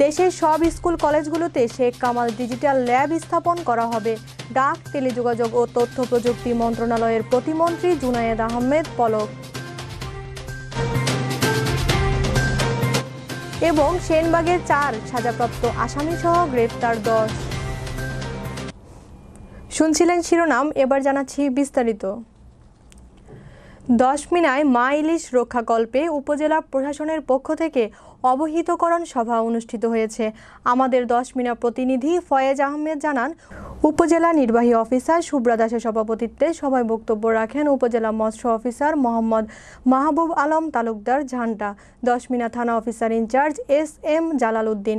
দেশের সব স্কুল কলেজগুলোতে শেখ কামাল ডিজিটাল ল্যাব স্থাপন করা হবে ডাক টেলিযোগাযোগ ও তথ্য প্রযুক্তি মন্ত্রণালয়ের প্রতিমন্ত্রী জুনায়েদ আহমেদ পলক এবং সেনবাগের চার সাজাপ্রাপ্ত আসামিসহ গ্রেপ্তার দশ শুনছিলেন শিরোনাম এবার জানাচ্ছি বিস্তারিত দশ মিনায় মা ইলিশ রক্ষাকল্পে উপজেলা প্রশাসনের পক্ষ থেকে অবহিতকরণ সভা অনুষ্ঠিত হয়েছে আমাদের দশমিনা প্রতিনিধি ফয়েজ আহমেদ জানান উপজেলা নির্বাহী অফিসার সুব্রা দাসের সভাপতিত্বে সভায় বক্তব্য রাখেন উপজেলা মৎস্য অফিসার মোহাম্মদ মাহবুব আলম তালুকদার ঝান্টা দশমিনা থানা officer in charge S M Jalal Uddin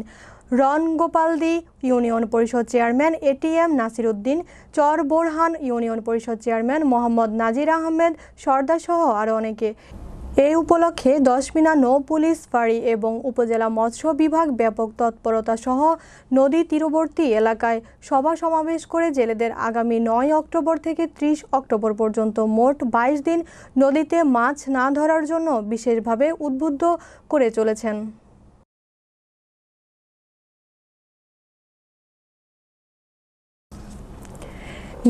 Gopaldi union Parishad chairman ATM Nasir Uddin Char Borhan union Parishad chairman Mohammad Nazir Ahmed সর্দারসহ আরও অনেকে এই উপলক্ষে দশমিনা নৌ পুলিশ ফাঁড়ি এবং উপজেলা মৎস্য বিভাগ ব্যাপক তৎপরতা সহ নদী তীরবর্তী এলাকায় সভা সমাবেশ করে জেলেদের আগামী নয় অক্টোবর থেকে ত্রিশ অক্টোবর পর্যন্ত মোট বাইশ দিন নদীতে মাছ না ধরার জন্য বিশেষভাবে উদ্বুদ্ধ করে চলেছেন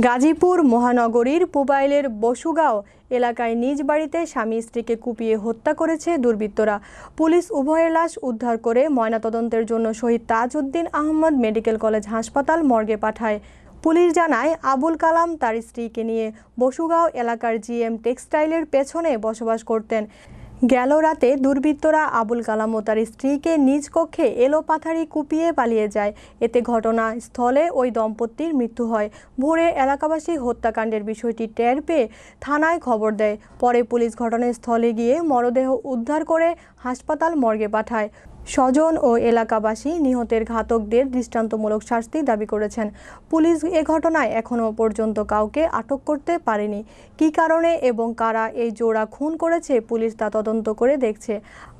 গাজীপুর মহানগরীর পুবাইলের বসুগাঁও এলাকায় নিজ বাড়িতে স্বামী স্ত্রীকে কুপিয়ে হত্যা করেছে দুর্বৃত্তরা পুলিশ উভয়ের লাশ উদ্ধার করে ময়নাতদন্তের জন্য শহীদ তাজউদ্দিন আহমদ মেডিকেল কলেজ হাসপাতাল মর্গে পাঠায় পুলিশ জানায় আবুল কালাম তার স্ত্রীকে নিয়ে বসুগাঁও এলাকার জিএম টেক্সটাইলের পেছনে বসবাস করতেন গেল রাতে দুর্বৃত্তরা আবুল কালাম ও তার স্ত্রীকে নিজ কক্ষে এলোপাথারি কুপিয়ে পালিয়ে যায় এতে ঘটনা স্থলে ওই দম্পতির মৃত্যু হয় ভোরে এলাকাবাসী হত্যাকাণ্ডের বিষয়টি টের পেয়ে থানায় খবর দেয় পরে পুলিশ ঘটনাস্থলে গিয়ে মরদেহ উদ্ধার করে হাসপাতাল মর্গে পাঠায় স্বজন ও এলাকাবাসী নিহতের ঘাতকদের দৃষ্টান্তমূলক শাস্তি দাবি করেছেন পুলিশ এ ঘটনায় এখনও পর্যন্ত কাউকে আটক করতে পারেনি কি কারণে এবং কারা এই জোড়া খুন করেছে পুলিশ তা তদন্ত করে দেখছে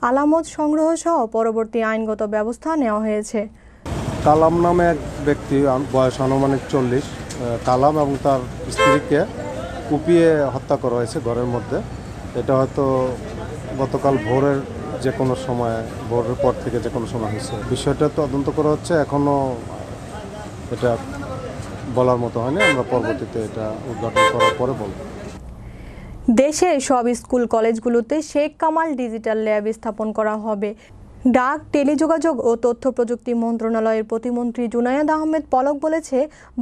আলামত সংগ্রহ সহ পরবর্তী আইনগত ব্যবস্থা নেওয়া হয়েছে কালাম নামে এক ব্যক্তি বয়স আনুমানিক চল্লিশ কালাম এবং তার স্ত্রীকে কুপিয়ে হত্যা করা হয়েছে ঘরের মধ্যে এটা হয়তো গতকাল ভোরের যে কোনো সময় বোর্ডের পর থেকে যে কোনো সময় হয়েছে বিষয়টা তদন্ত করা হচ্ছে এখনও এটা বলার মতো হয়নি আমরা পরবর্তীতে এটা উদ্ঘাটন করার পরে বলব দেশের সব স্কুল কলেজগুলোতে শেখ কামাল ডিজিটাল ল্যাব স্থাপন করা হবে ডাক টেলিযোগাযোগ ও তথ্য প্রযুক্তি মন্ত্রণালয়ের প্রতিমন্ত্রী জুনায়দ আহমেদ পলক বলেছে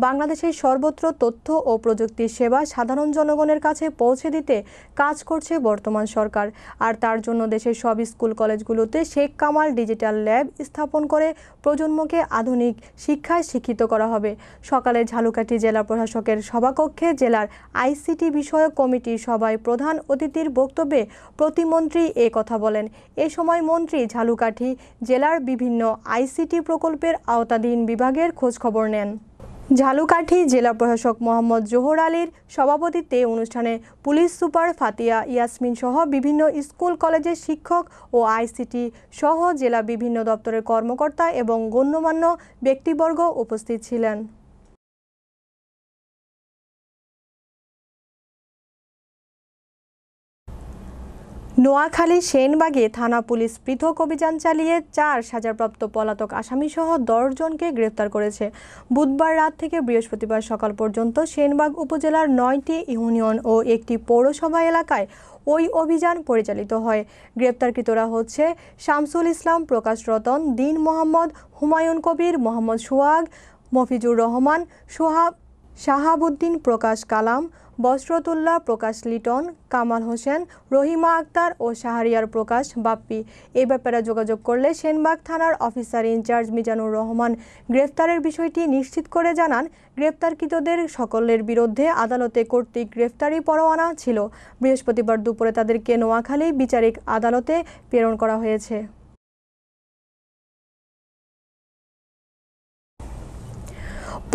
বাংলাদেশের সর্বত্র তথ্য ও প্রযুক্তির সেবা সাধারণ জনগণের কাছে পৌঁছে দিতে কাজ করছে বর্তমান সরকার আর তার জন্য দেশের সব স্কুল কলেজগুলোতে শেখ কামাল ডিজিটাল ল্যাব স্থাপন করে প্রজন্মকে আধুনিক শিক্ষায় শিক্ষিত করা হবে সকালে ঝালুকাটি জেলা প্রশাসকের সভাকক্ষে জেলার আইসিটি বিষয়ক কমিটির সভায় প্রধান অতিথির বক্তব্যে প্রতিমন্ত্রী এ কথা বলেন এ সময় মন্ত্রী ঝালুকা ত্রিপাঠী জেলার বিভিন্ন আইসিটি প্রকল্পের আওতাধীন বিভাগের খোঁজখবর নেন ঝালুকাঠি জেলা প্রশাসক মোহাম্মদ জোহর আলীর সভাপতিত্বে অনুষ্ঠানে পুলিশ সুপার ফাতিয়া ইয়াসমিন সহ বিভিন্ন স্কুল কলেজের শিক্ষক ও আইসিটি সহ জেলা বিভিন্ন দপ্তরের কর্মকর্তা এবং গণ্যমান্য ব্যক্তিবর্গ উপস্থিত ছিলেন নোয়াখালী সেনবাগে থানা পুলিশ পৃথক অভিযান চালিয়ে চার সাজাপ্রাপ্ত পলাতক আসামিসহ দশজনকে গ্রেপ্তার করেছে বুধবার রাত থেকে বৃহস্পতিবার সকাল পর্যন্ত সেনবাগ উপজেলার নয়টি ইউনিয়ন ও একটি পৌরসভা এলাকায় ওই অভিযান পরিচালিত হয় গ্রেপ্তারকৃতরা হচ্ছে শামসুল ইসলাম প্রকাশ রতন দিন মোহাম্মদ হুমায়ুন কবির মোহাম্মদ সোহাগ মফিজুর রহমান সোহাব শাহাবুদ্দিন প্রকাশ কালাম বসরতুল্লাহ প্রকাশ লিটন কামাল হোসেন রহিমা আক্তার ও শাহরিয়ার প্রকাশ বাপ্পি এ ব্যাপারে যোগাযোগ করলে সেনবাগ থানার অফিসার ইনচার্জ মিজানুর রহমান গ্রেফতারের বিষয়টি নিশ্চিত করে জানান গ্রেফতারকৃতদের সকলের বিরুদ্ধে আদালতে কর্তৃক গ্রেফতারি পরোয়ানা ছিল বৃহস্পতিবার দুপুরে তাদেরকে নোয়াখালী বিচারিক আদালতে প্রেরণ করা হয়েছে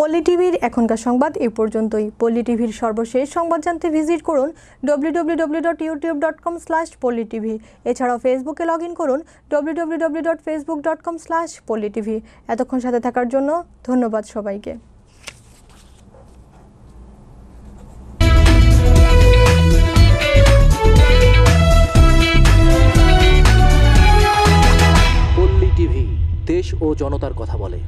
পলিটিভির এখনকার সংবাদ এ পর্যন্তই পলিটিভির সর্বশেষ সংবাদ জানতে ভিজিট করুন W W W dot YouTube dot com slash এছাড়াও ফেসবুকে লগ ইন করুন W W dot Facebook dot com slash এতক্ষণ সাথে থাকার জন্য ধন্যবাদ সবাইকে দেশ ও জনতার কথা বলে